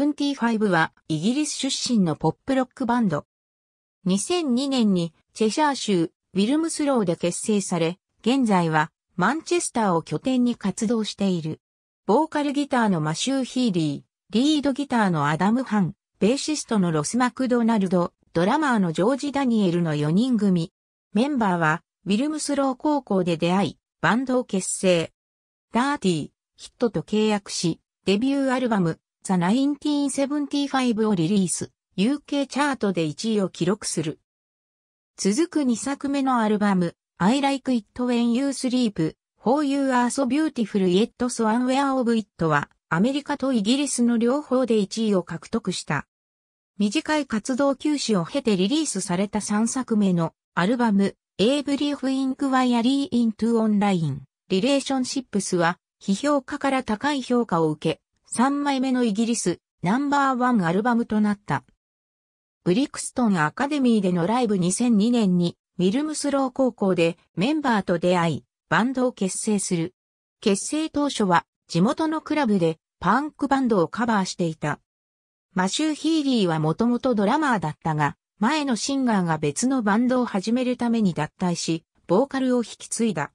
75はイギリス出身のポップロックバンド。2002年にチェシャー州ウィルムスローで結成され、現在はマンチェスターを拠点に活動している。ボーカルギターのマシュー・ヒーリー、リードギターのアダム・ハン、ベーシストのロス・マクドナルド、ドラマーのジョージ・ダニエルの4人組。メンバーはウィルムスロー高校で出会い、バンドを結成。ダーティー、ヒットと契約し、デビューアルバム、The 1975をリリース、UK チャートで1位を記録する。続く2作目のアルバム、I Like It When You Sleep, For You Are So Beautiful Yet So Unaware of It は、アメリカとイギリスの両方で1位を獲得した。短い活動休止を経てリリースされた3作目のアルバム A Brief Inquiry into Online Relationships は批評家から高い評価を受け3枚目のイギリス、ナンバーワンアルバムとなった。ブリクストンアカデミーでのライブ2002年に、ウィルムスロー高校でメンバーと出会い、バンドを結成する。結成当初は、地元のクラブでパンクバンドをカバーしていた。マシュー・ヒーリーはもともとドラマーだったが、前のシンガーが別のバンドを始めるために脱退し、ボーカルを引き継いだ。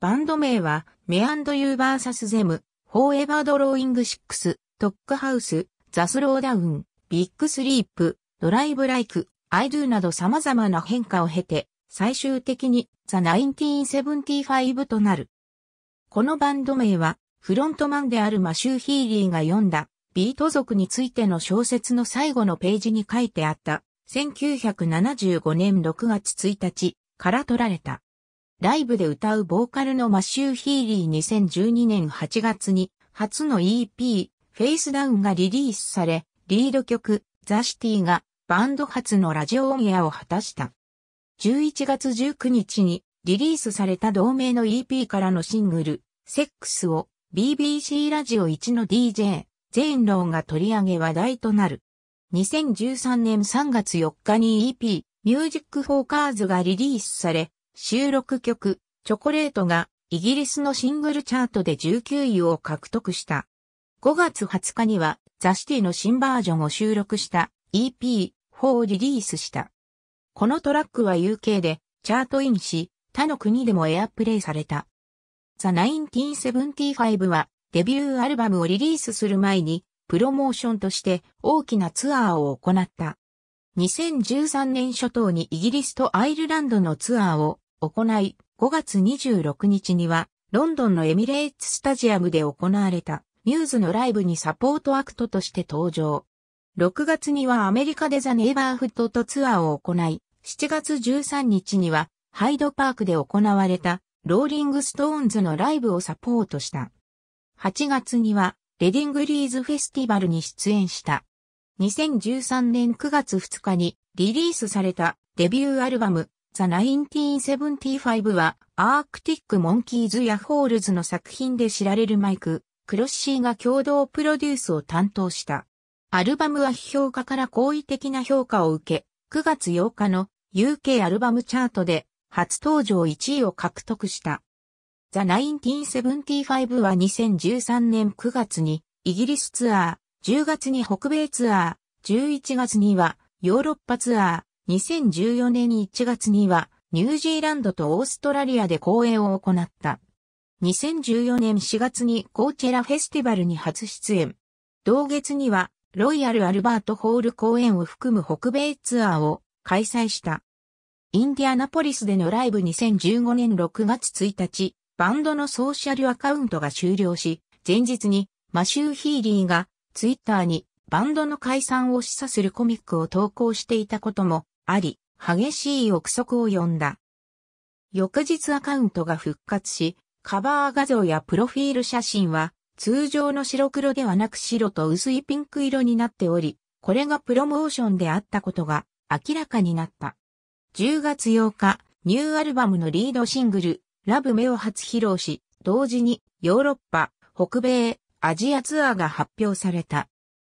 バンド名は、メアンド・ユーバーサス・ゼム、フォーエバードローイング6、トックハウス、ザスローダウン、ビッグスリープ、ドライブライク、アイドゥなど様々な変化を経て、最終的にザ・1975となる。このバンド名は、フロントマンであるマシュー・ヒーリーが読んだ、ビート族についての小説の最後のページに書いてあった、1975年6月1日から取られた。ライブで歌うボーカルのマシュー・ヒーリー2012年8月に初の EP、フェイスダウンがリリースされ、リード曲、ザ・シティがバンド初のラジオオンエアを果たした。11月19日にリリースされた同名の EP からのシングル、セックスを BBC ラジオ1の DJ、ゼーンローが取り上げ話題となる。2013年3月4日に EP、ミュージックフォーカーズがリリースされ、収録曲、チョコレートがイギリスのシングルチャートで19位を獲得した。5月20日にはザ・シティの新バージョンを収録した EP4 をリリースした。このトラックは UK でチャートインし、他の国でもエアプレイされた。ザ・1975はデビューアルバムをリリースする前にプロモーションとして大きなツアーを行った。2013年初頭にイギリスとアイルランドのツアーを行い、5月26日には、ロンドンのエミレーツスタジアムで行われた、ミューズのライブにサポートアクトとして登場。6月にはアメリカでザ・ネイバーフットとツアーを行い、7月13日には、ハイドパークで行われた、ローリングストーンズのライブをサポートした。8月には、レディングリーズフェスティバルに出演した。2013年9月2日にリリースされたデビューアルバムザ・ナインティーン・セブンティファイブは、アークティック・モンキーズやホールズの作品で知られるマイク、クロッシーが共同プロデュースを担当した。アルバムは批評家から好意的な評価を受け、9月8日の UK アルバムチャートで初登場1位を獲得した。ザ・1975は2013年9月にイギリスツアー、10月に北米ツアー、11月にはヨーロッパツアー、2014年1月にはニュージーランドとオーストラリアで公演を行った。2014年4月にコーチェラフェスティバルに初出演。同月にはロイヤル・アルバート・ホール公演を含む北米ツアーを開催した。インディアナポリスでのライブ2015年6月1日、バンドのソーシャルアカウントが終了し、前日にマシュー・ヒーリーがツイッターにバンドの解散を示唆するコミックを投稿していたこともあり、激しい憶測を呼んだ。翌日アカウントが復活し、カバー画像やプロフィール写真は通常の白黒ではなく白と薄いピンク色になっており、これがプロモーションであったことが明らかになった。10月8日、ニューアルバムのリードシングル、ラブメを初披露し、同時にヨーロッパ、北米、アジアツアーが発表された。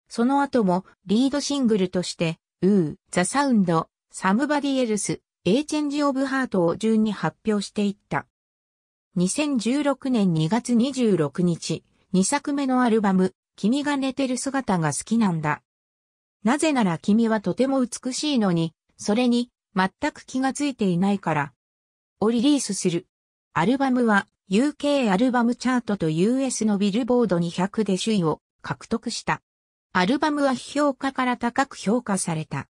その後もリードシングルとして、ウー、ザサウンド、サムバディエルス、エイチェンジオブハートを順に発表していった。2016年2月26日、2作目のアルバム、君が寝てる姿が好きなんだ。なぜなら君はとても美しいのに、それに、全く気がついていないから。をリリースする。アルバムは、UK アルバムチャートと US のビルボード200で首位を獲得した。アルバムは批評家から高く評価された。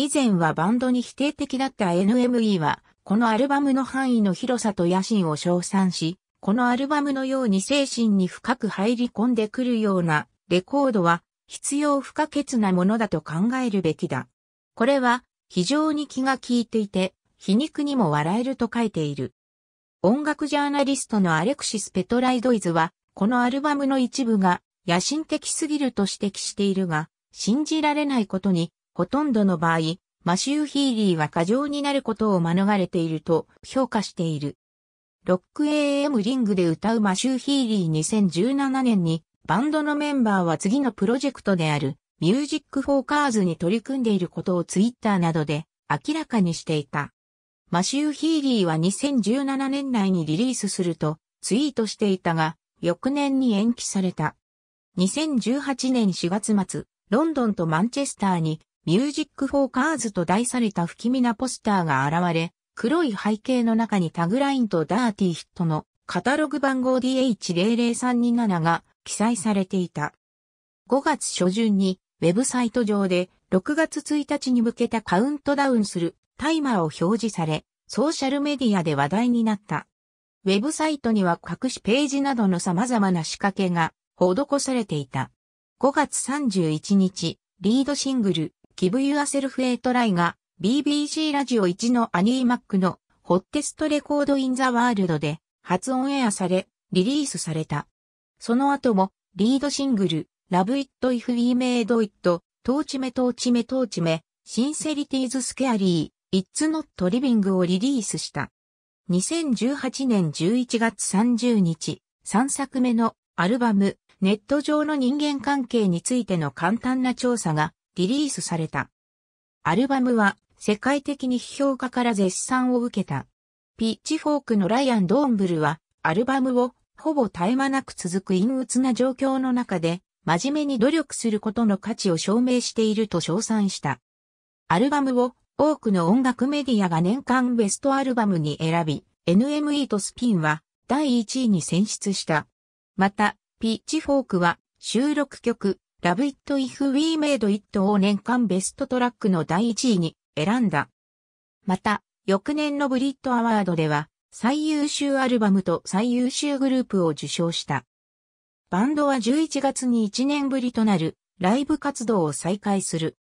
以前はバンドに否定的だった NME は、このアルバムの範囲の広さと野心を称賛し、このアルバムのように精神に深く入り込んでくるようなレコードは必要不可欠なものだと考えるべきだ。これは非常に気が利いていて、皮肉にも笑えると書いている。音楽ジャーナリストのアレクシス・ペトライドイズは、このアルバムの一部が野心的すぎると指摘しているが、信じられないことにほとんどの場合、マシュー・ヒーリーは過剰になることを免れていると評価している。ロック AM リングで歌うマシュー・ヒーリー2017年にバンドのメンバーは次のプロジェクトであるミュージック・フォーカーズに取り組んでいることをツイッターなどで明らかにしていた。マシュー・ヒーリーは2017年内にリリースするとツイートしていたが、翌年に延期された。2018年4月末、ロンドンとマンチェスターにミュージックフォーカーズと題された不気味なポスターが現れ、黒い背景の中にタグラインとダーティーヒットのカタログ番号 DH00327 が記載されていた。5月初旬にウェブサイト上で6月1日に向けたカウントダウンするタイマーを表示され、ソーシャルメディアで話題になった。ウェブサイトには隠しページなどの様々な仕掛けが施されていた。5月31日、リードシングル、Give You a Self a Try が BBC ラジオ1のアニーマックのホッテストレコードインザワールドで初オンエアされ、リリースされた。その後もリードシングル、Love It If We Made It、トーチメトーチメトーチメ、シンセリティーズスケアリー、It's Not Living をリリースした。2018年11月30日、3作目のアルバム、ネット上の人間関係についての簡単な調査がリリースされた。アルバムは世界的に批評家から絶賛を受けた。ピッチフォークのライアン・ドーンブルはアルバムをほぼ絶え間なく続く陰鬱な状況の中で真面目に努力することの価値を証明していると称賛した。アルバムを多くの音楽メディアが年間ベストアルバムに選び、NME とスピンは第1位に選出した。また、ピッチフォークは収録曲、Love It If We Made It を年間ベストトラックの第1位に選んだ。また、翌年のブリットアワードでは、最優秀アルバムと最優秀グループを受賞した。バンドは11月に1年ぶりとなるライブ活動を再開する。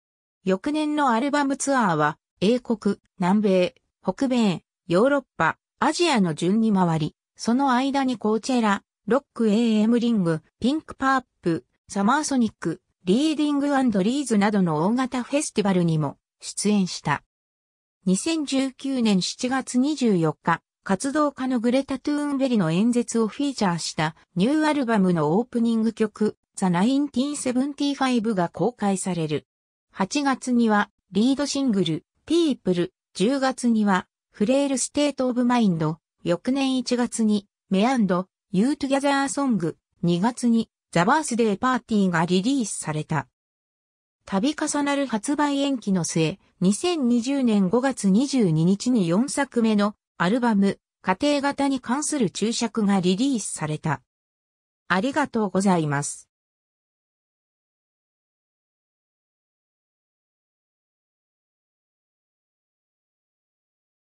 翌年のアルバムツアーは、英国、南米、北米、ヨーロッパ、アジアの順に回り、その間にコーチェラ、ロック AM リング、ピンクパープ、サマーソニック、リーディングリーズなどの大型フェスティバルにも出演した。2019年7月24日、活動家のグレタ・トゥーンベリの演説をフィーチャーしたニューアルバムのオープニング曲、ザ・ナイティー・ファ7 5が公開される。8月にはリードシングル、ピープル、10月にはフレール・ステート・オブ・マインド、翌年1月にメアンド、ユー・トゥ・ギャザー・ソング、2月にザ・バースデー・パーティーがリリースされた。度重なる発売延期の末、2020年5月22日に4作目のアルバム、家庭型に関する注釈がリリースされた。ありがとうございます。